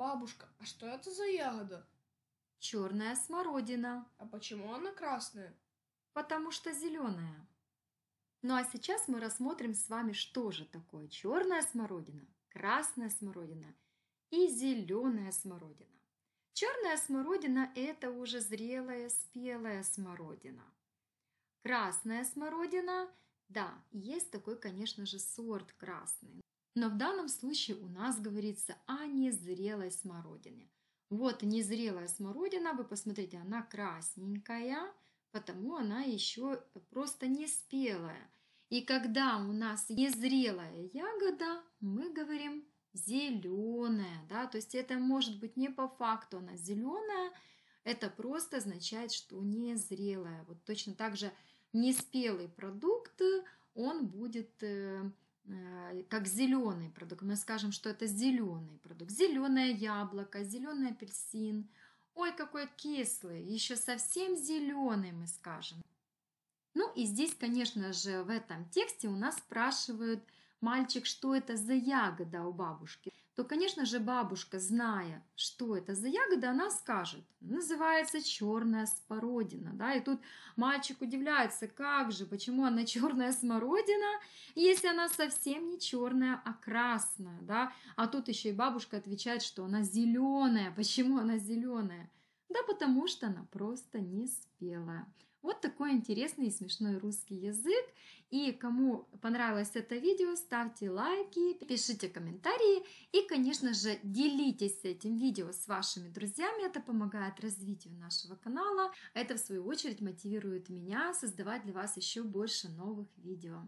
Бабушка, а что это за ягода? Черная смородина. А почему она красная? Потому что зеленая. Ну а сейчас мы рассмотрим с вами, что же такое черная смородина, красная смородина и зеленая смородина. Черная смородина – это уже зрелая, спелая смородина. Красная смородина – да, есть такой, конечно же, сорт красный. Но в данном случае у нас говорится о незрелой смородине. Вот незрелая смородина, вы посмотрите, она красненькая, потому она еще просто не спелая. И когда у нас незрелая ягода, мы говорим зеленая, да, то есть это может быть не по факту она зеленая, это просто означает, что незрелая. Вот точно так же неспелый продукт, он будет э, Э, как зеленый продукт. Мы скажем, что это зеленый продукт. Зеленое яблоко, зеленый апельсин. Ой, какой кислый, еще совсем зеленый мы скажем. Ну и здесь, конечно же, в этом тексте у нас спрашивают, мальчик, что это за ягода у бабушки, то, конечно же, бабушка, зная, что это за ягода, она скажет. Называется черная смородина. Да? И тут мальчик удивляется, как же, почему она черная смородина, если она совсем не черная, а красная. Да? А тут еще и бабушка отвечает, что она зеленая. Почему она зеленая? Да потому что она просто не спелая. Вот такой интересный и смешной русский язык. И кому понравилось это видео, ставьте лайки, пишите комментарии и, конечно же, делитесь этим видео с вашими друзьями. Это помогает развитию нашего канала. Это, в свою очередь, мотивирует меня создавать для вас еще больше новых видео.